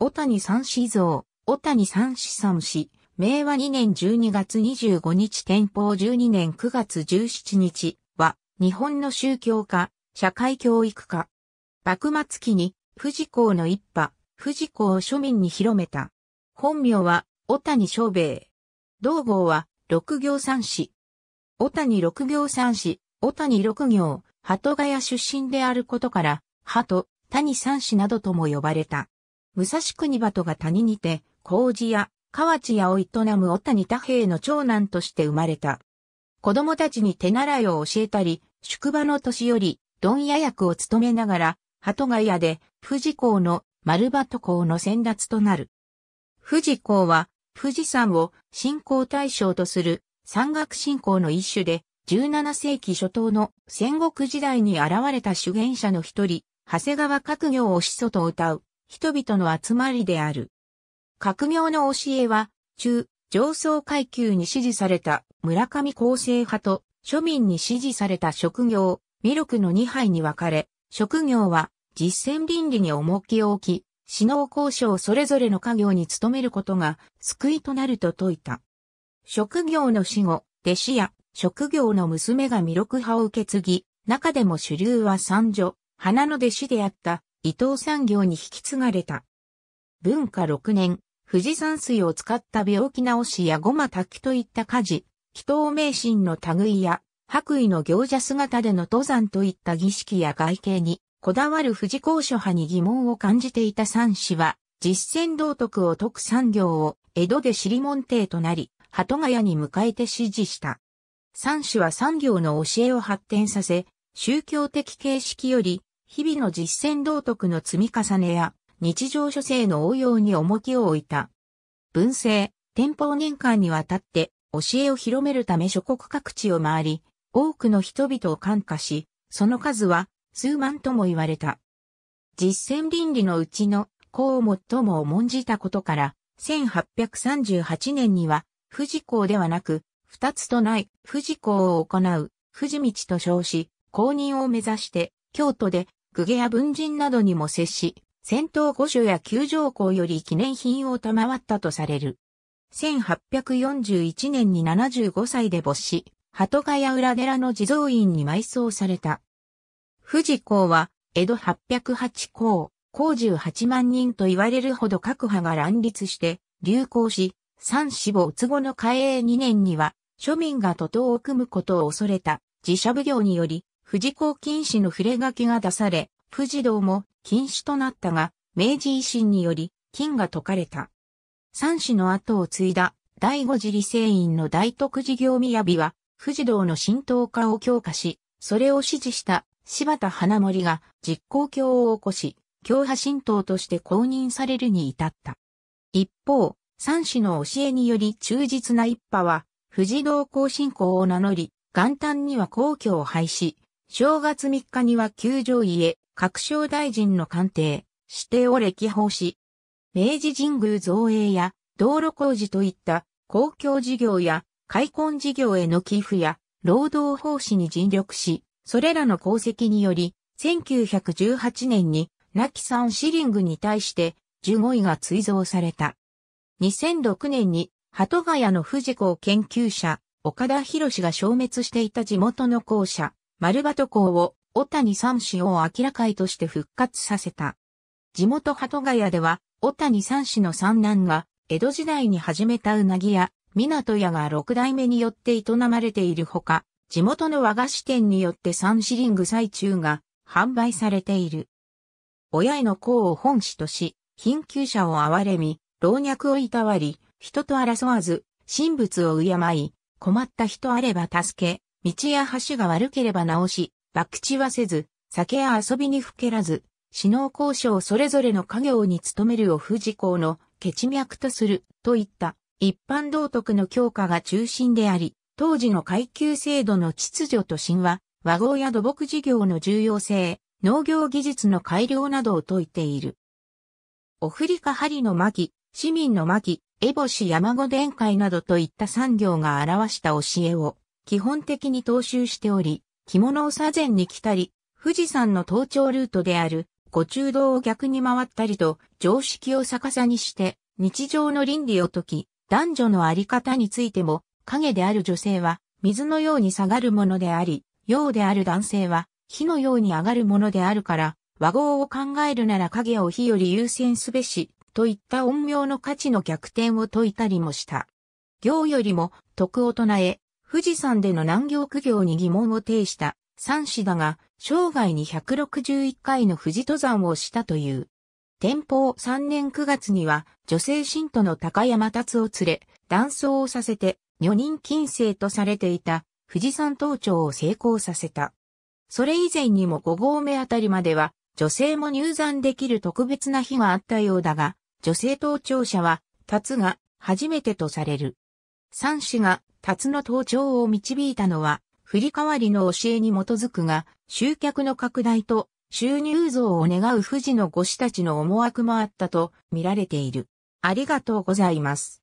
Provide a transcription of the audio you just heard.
小谷三子像、小谷三子三子、明和2年12月25日天保12年9月17日は、日本の宗教家、社会教育家。幕末期に、富士港の一派、富士港を庶民に広めた。本名は、小谷昌兵衛。同号は、六行三子。小谷六行三子、小谷六行、鳩ヶ谷出身であることから、鳩、谷三子などとも呼ばれた。武蔵国鳩が谷にて、麹や河内屋を営む小谷太平の長男として生まれた。子供たちに手習いを教えたり、宿場の年より、問屋役を務めながら、鳩ヶ谷で、富士港の丸鳩港の先達となる。富士港は、富士山を信仰対象とする山岳信仰の一種で、17世紀初頭の戦国時代に現れた修験者の一人、長谷川各行を始祖と歌う。人々の集まりである。革命の教えは、中、上層階級に支持された村上厚生派と庶民に支持された職業、魅力の2杯に分かれ、職業は実践倫理に重きを置き、死能交渉それぞれの家業に努めることが救いとなると説いた。職業の死後、弟子や職業の娘が魅力派を受け継ぎ、中でも主流は三女、花の弟子であった伊藤産業に引き継がれた。文化6年、富士山水を使った病気直しやごま滝といった家事、祈祷迷信の類や、白衣の行者姿での登山といった儀式や外形に、こだわる富士高所派に疑問を感じていた三氏は、実践道徳を解く産業を江戸で尻門邸となり、鳩ヶ谷に迎えて支持した。三氏は産業の教えを発展させ、宗教的形式より日々の実践道徳の積み重ねや、日常書生の応用に重きを置いた。文政、天保年間にわたって教えを広めるため諸国各地を回り、多くの人々を感化し、その数は数万とも言われた。実践倫理のうちの項を最も重んじたことから、1838年には、富士公ではなく、二つとない富士公を行う、富士道と称し、公認を目指して、京都で公家や文人などにも接し、戦闘五所や九条校より記念品を賜ったとされる。1841年に75歳で没し、鳩ヶ谷裏寺の地蔵院に埋葬された。富士公は、江戸808公、公18万人と言われるほど各派が乱立して、流行し、三死没後の開永2年には、庶民が徒党を組むことを恐れた、自社奉行により、富士港禁止の触れ書きが出され、富士道も禁止となったが、明治維新により金が解かれた。三子の後を継いだ第五次理政院の大徳事業雅は、富士道の浸透化を強化し、それを支持した柴田花森が実行教を起こし、教派浸透として公認されるに至った。一方、三子の教えにより忠実な一派は、富士道行信仰を名乗り、元旦には皇居を廃止、正月3日には球場家、各省大臣の官邸、指定を歴訪し、明治神宮造営や道路工事といった公共事業や開墾事業への寄付や労働奉仕に尽力し、それらの功績により、1918年に、亡き三シリングに対して、15位が追贈された。2006年に、鳩ヶ谷の富士港研究者、岡田博が消滅していた地元の校舎、丸鳩港を小谷三氏を明らかいとして復活させた。地元鳩ヶ谷では、小谷三氏の三男が、江戸時代に始めたうなぎ屋、港屋が六代目によって営まれているほか、地元の和菓子店によって三シリング最中が販売されている。親への功を本志とし、貧窮者を憐れみ、老若をいたわり、人と争わず、神仏を敬い、困った人あれば助け、道や橋が悪ければ直し、博打はせず、酒や遊びにふけらず、死の交渉それぞれの家業に努めるを富士公のケチ脈とするといった一般道徳の強化が中心であり、当時の階級制度の秩序と神話、和合や土木事業の重要性、農業技術の改良などを説いている。オフリカ針の巻、市民の巻、エボシ山子伝会などといった産業が表した教えを、基本的に踏襲しており、着物を左前に着たり、富士山の登頂ルートである五中道を逆に回ったりと常識を逆さにして日常の倫理を解き、男女のあり方についても影である女性は水のように下がるものであり、陽である男性は火のように上がるものであるから、和合を考えるなら影を火より優先すべし、といった陰陽の価値の逆転を説いたりもした。行よりも徳を唱え、富士山での難行苦行に疑問を呈した三氏だが、生涯に161回の富士登山をしたという。天保3年9月には、女性信徒の高山達を連れ、断層をさせて、女人禁制とされていた富士山登頂を成功させた。それ以前にも5合目あたりまでは、女性も入山できる特別な日があったようだが、女性登頂者は、達が初めてとされる。三氏が辰の登頂を導いたのは、振り替わりの教えに基づくが、集客の拡大と収入増を願う富士の御師たちの思惑もあったと見られている。ありがとうございます。